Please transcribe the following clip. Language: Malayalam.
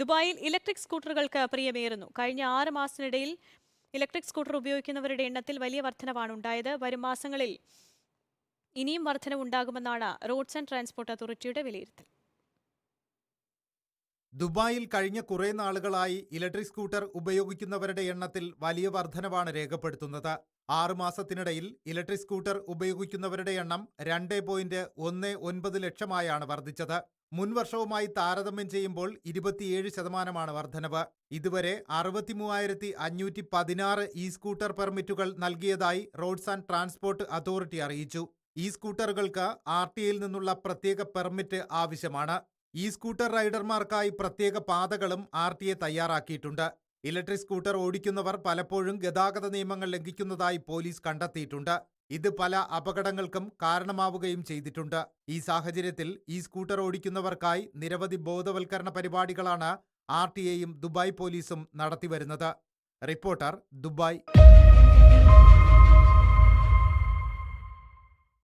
ദുബായിൽ ഇലക്ട്രിക് സ്കൂട്ടറുകൾക്ക് പ്രിയമേറുന്നു കഴിഞ്ഞ ആറ് മാസത്തിനിടയിൽ ഇലക്ട്രിക് സ്കൂട്ടർ ഉപയോഗിക്കുന്നവരുടെ എണ്ണത്തിൽ വലിയ വർധനവാണ് ഉണ്ടായത് വരും മാസങ്ങളിൽ ഇനിയും വർധനവുണ്ടാകുമെന്നാണ് റോഡ്സ് ആൻഡ് ട്രാൻസ്പോർട്ട് അതോറിറ്റിയുടെ വിലയിരുത്തൽ ദുബായിൽ കഴിഞ്ഞ കുറേ നാളുകളായി ഇലക്ട്രിക് സ്കൂട്ടർ ഉപയോഗിക്കുന്നവരുടെ എണ്ണത്തിൽ വലിയ വർധനവാണ് രേഖപ്പെടുത്തുന്നത് ആറുമാസത്തിനിടയിൽ ഇലക്ട്രിക് സ്കൂട്ടർ ഉപയോഗിക്കുന്നവരുടെ എണ്ണം രണ്ട് പോയിന്റ് ഒന്ന് ഒൻപത് ലക്ഷമായാണ് വർദ്ധിച്ചത് മുൻവർഷവുമായി താരതമ്യം ചെയ്യുമ്പോൾ ഇരുപത്തിയേഴ് ശതമാനമാണ് വർധനവ് ഇതുവരെ അറുപത്തിമൂവായിരത്തി അഞ്ഞൂറ്റി പതിനാറ് ഇ സ്കൂട്ടർ പെർമിറ്റുകൾ നൽകിയതായി റോഡ്സ് ആൻഡ് ട്രാൻസ്പോർട്ട് അതോറിറ്റി അറിയിച്ചു ഇ സ്കൂട്ടറുകൾക്ക് ആർ ഐയിൽ നിന്നുള്ള പ്രത്യേക പെർമിറ്റ് ആവശ്യമാണ് ഇ സ്കൂട്ടർ റൈഡർമാർക്കായി പ്രത്യേക പാതകളും ആർ ടി തയ്യാറാക്കിയിട്ടുണ്ട് ഇലക്ട്രിക് സ്കൂട്ടർ ഓടിക്കുന്നവർ പലപ്പോഴും ഗതാഗത നിയമങ്ങൾ ലംഘിക്കുന്നതായി പോലീസ് കണ്ടെത്തിയിട്ടുണ്ട് ഇത് പല അപകടങ്ങൾക്കും കാരണമാവുകയും ചെയ്തിട്ടുണ്ട് ഈ സാഹചര്യത്തിൽ ഈ സ്കൂട്ടർ ഓടിക്കുന്നവർക്കായി നിരവധി ബോധവൽക്കരണ പരിപാടികളാണ് ആർ ടി എയും ദുബായ് പോലീസും നടത്തിവരുന്നത് റിപ്പോർട്ടർ ദുബായ്